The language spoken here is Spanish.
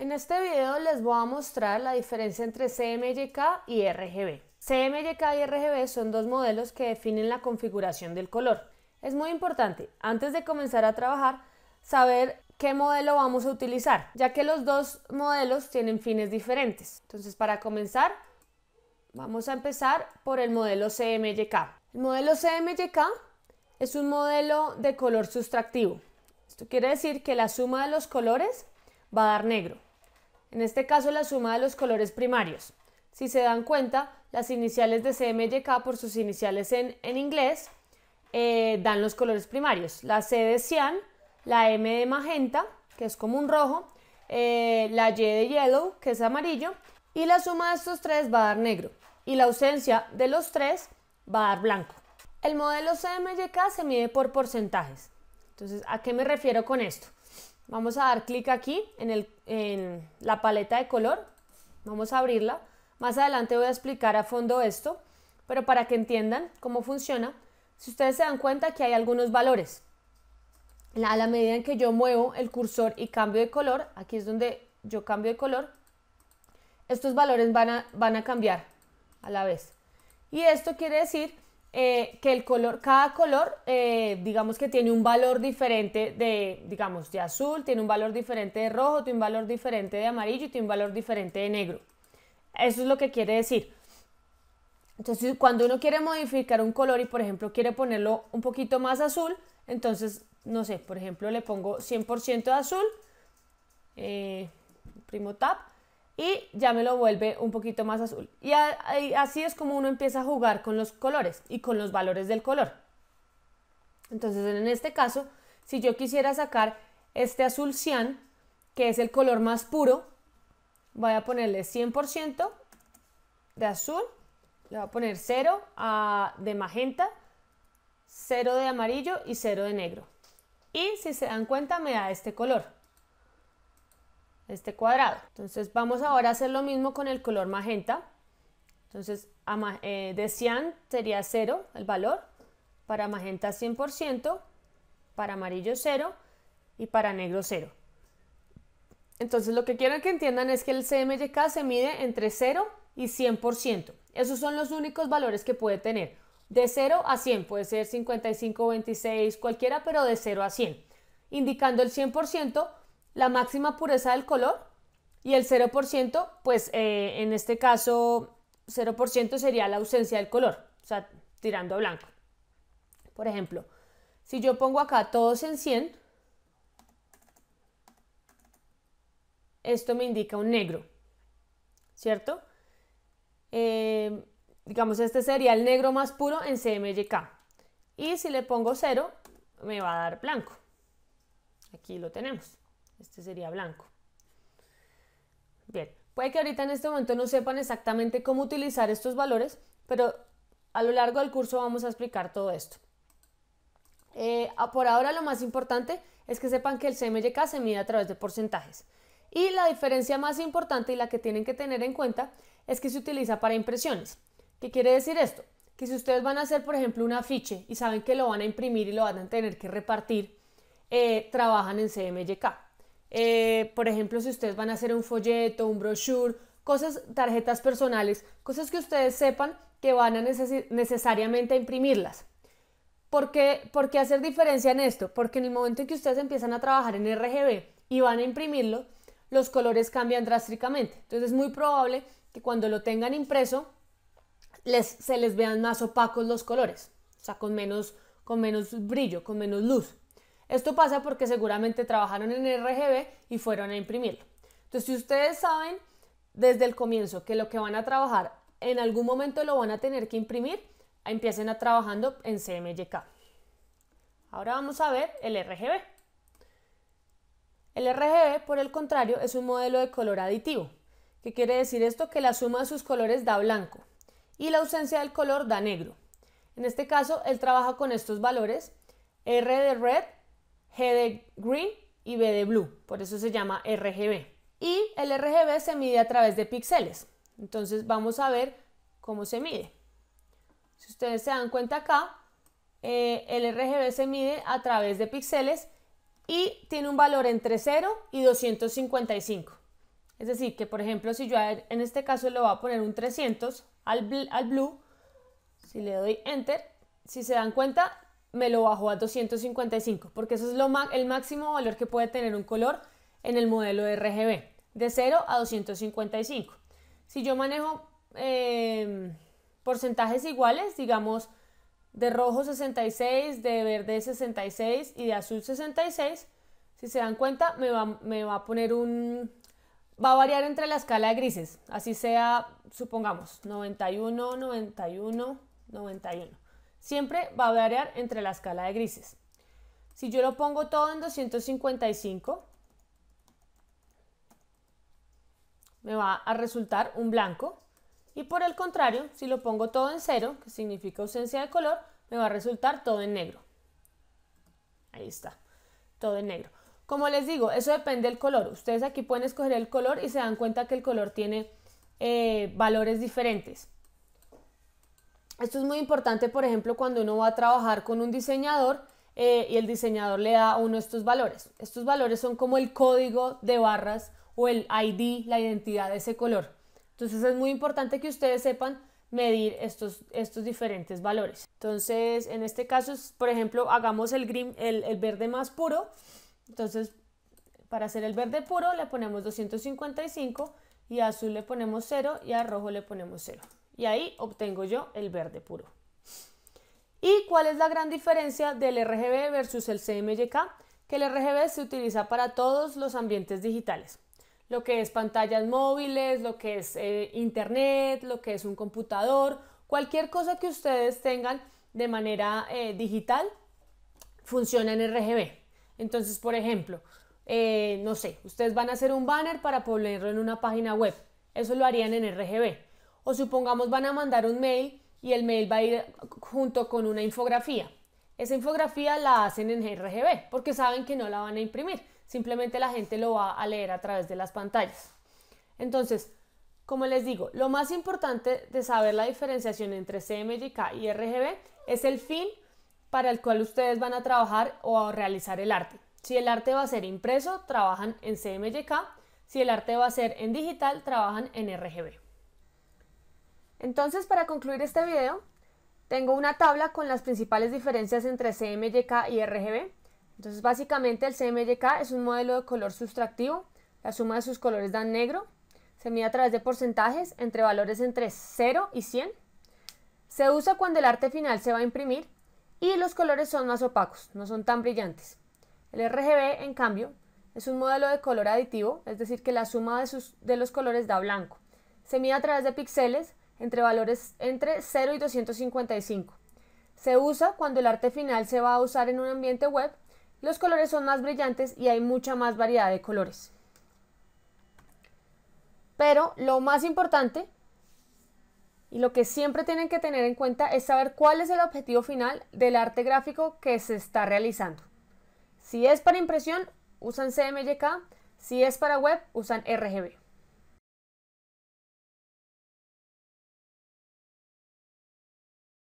En este video les voy a mostrar la diferencia entre CMYK y RGB. CMYK y RGB son dos modelos que definen la configuración del color. Es muy importante, antes de comenzar a trabajar, saber qué modelo vamos a utilizar, ya que los dos modelos tienen fines diferentes. Entonces, para comenzar, vamos a empezar por el modelo CMYK. El modelo CMYK es un modelo de color sustractivo. Esto quiere decir que la suma de los colores va a dar negro en este caso la suma de los colores primarios. Si se dan cuenta, las iniciales de CMYK por sus iniciales en, inglés eh, dan los colores primarios. La C de cian, la M de magenta, que es como un rojo, eh, la Y de yellow, que es amarillo, y la suma de estos tres va a dar negro. Y la ausencia de los tres va a dar blanco. El modelo CMYK se mide por porcentajes. Entonces, ¿a qué me refiero con esto? Vamos a dar clic aquí en, en la paleta de color. Vamos a abrirla. Más adelante voy a explicar a fondo esto, pero para que entiendan cómo funciona, si ustedes se dan cuenta que hay algunos valores. a la medida en que yo muevo el cursor y cambio de color, aquí es donde yo cambio de color, estos valores van a, van a cambiar a la vez. Y esto quiere decir eh, que el color, cada color, eh, digamos que tiene un valor diferente de, digamos, de azul, tiene un valor diferente de rojo, tiene un valor diferente de amarillo y tiene un valor diferente de negro. Eso es lo que quiere decir. Entonces, cuando uno quiere modificar un color y, por ejemplo, quiere ponerlo un poquito más azul, entonces, no sé, por ejemplo, le pongo 100% de azul, eh, primo tap y ya me lo vuelve un poquito más azul. Y así es como uno empieza a jugar con los colores y con los valores del color. Entonces, en este caso, si yo quisiera sacar este azul cian, que es el color más puro, voy a ponerle 100% de azul, le voy a poner 0 de magenta, 0 de amarillo y 0 de negro. Y si se dan cuenta, me da este color este cuadrado. Entonces vamos ahora a hacer lo mismo con el color magenta. Entonces eh, de cian sería 0 el valor, para magenta 100%, para amarillo 0 y para negro 0. Entonces lo que quiero que entiendan es que el CMYK se mide entre 0 y 100%. Esos son los únicos valores que puede tener. De 0 a 100, puede ser 55, 26, cualquiera, pero de 0 a 100. Indicando el 100% la máxima pureza del color y el 0%, pues eh, en este caso 0% sería la ausencia del color, o sea, tirando a blanco. Por ejemplo, si yo pongo acá todos en 100, esto me indica un negro, ¿cierto? Eh, digamos, este sería el negro más puro en CMYK. Y si le pongo 0, me va a dar blanco. Aquí lo tenemos. Este sería blanco. Bien, puede que ahorita en este momento no sepan exactamente cómo utilizar estos valores, pero a lo largo del curso vamos a explicar todo esto. Eh, ah, por ahora lo más importante es que sepan que el CMYK se mide a través de porcentajes. Y la diferencia más importante y la que tienen que tener en cuenta es que se utiliza para impresiones. ¿Qué quiere decir esto? Que si ustedes van a hacer, por ejemplo, un afiche y saben que lo van a imprimir y lo van a tener que repartir, eh, trabajan en CMYK. Eh, por ejemplo, si ustedes van a hacer un folleto, un brochure, cosas, tarjetas personales, cosas que ustedes sepan que van a necesariamente imprimirlas. ¿Por qué, hacer diferencia en esto? Porque en el momento en que ustedes empiezan a trabajar en RGB y van a imprimirlo, los colores cambian drásticamente. Entonces es muy probable que cuando lo tengan impreso se les vean más opacos los colores, o sea, con menos, con menos brillo, con menos luz. Esto pasa porque seguramente trabajaron en RGB y fueron a imprimirlo. Entonces, si ustedes saben desde el comienzo que lo que van a trabajar en algún momento lo van a tener que imprimir, empiecen a trabajando en CMYK. Ahora vamos a ver el RGB. El RGB, por el contrario, es un modelo de color aditivo. ¿Qué quiere decir esto? Que la suma de sus colores da blanco y la ausencia del color da negro. En este caso, él trabaja con estos valores, R de red, G de green y B de blue, por eso se llama RGB. Y el RGB se mide a través de píxeles. Entonces vamos a ver cómo se mide. Si ustedes se dan cuenta acá, eh, el RGB se mide a través de píxeles y tiene un valor entre 0 y 255. Es decir, que por ejemplo, si yo en este caso le voy a poner un 300 al, al blue, si le doy enter, si se dan cuenta, me lo bajó a 255, porque eso es lo el máximo valor que puede tener un color en el modelo RGB, de 0 a 255. Si yo manejo em, porcentajes iguales, digamos de rojo 66, de verde 66 y de azul 66, si se dan cuenta, me va, me va a poner un... va a variar entre la escala de grises, así sea, supongamos, 91, 91, 91. Siempre va a variar entre la escala de grises. Si yo lo pongo todo en 255, me va a resultar un blanco. Y por el contrario, si lo pongo todo en cero, que significa ausencia de color, me va a resultar todo en negro. Ahí está, todo en negro. Como les digo, eso depende del color. Ustedes aquí pueden escoger el color y se dan cuenta que el color tiene eh, valores diferentes. Esto es muy importante, por ejemplo, cuando uno va a trabajar con un diseñador eh, y el diseñador le da a uno estos valores. Estos valores son como el código de barras o el ID, la identidad de ese color. Entonces es muy importante que ustedes sepan medir estos, estos diferentes valores. Entonces, en este caso, por ejemplo, hagamos el, green, el, el verde más puro. Entonces, para hacer el verde puro le ponemos 255 y a azul le ponemos 0 y a rojo le ponemos 0 y ahí obtengo yo el verde puro. ¿Y cuál es la gran diferencia del RGB versus el CMYK? Que el RGB se utiliza para todos los ambientes digitales, lo que es pantallas móviles, lo que es eh, internet, lo que es un computador, cualquier cosa que ustedes tengan de manera eh, digital funciona en RGB. Entonces, por ejemplo, eh, no sé, ustedes van a hacer un banner para ponerlo en una página web. Eso lo harían en RGB. O supongamos van a mandar un mail y el mail va a ir junto con una infografía. Esa infografía la hacen en RGB porque saben que no la van a imprimir, simplemente la gente lo va a leer a través de las pantallas. Entonces, como les digo, lo más importante de saber la diferenciación entre CMYK y RGB es el fin para el cual ustedes van a trabajar o a realizar el arte. Si el arte va a ser impreso, trabajan en CMYK. Si el arte va a ser en digital, trabajan en RGB. Entonces, para concluir este video, tengo una tabla con las principales diferencias entre CMYK y RGB. Entonces, básicamente el CMYK es un modelo de color sustractivo, la suma de sus colores da negro, se mide a través de porcentajes entre valores entre 0 y 100. Se usa cuando el arte final se va a imprimir y los colores son más opacos, no son tan brillantes. El RGB, en cambio, es un modelo de color aditivo, es decir, que la suma de, de los colores da blanco. Se mide a través de píxeles, entre valores entre 0 y 255. Se usa cuando el arte final se va a usar en un ambiente web, los colores son más brillantes y hay mucha más variedad de colores. Pero lo más importante y lo que siempre tienen que tener en cuenta es saber cuál es el objetivo final del arte gráfico que se está realizando. Si es para impresión, usan CMYK, si es para web, usan RGB.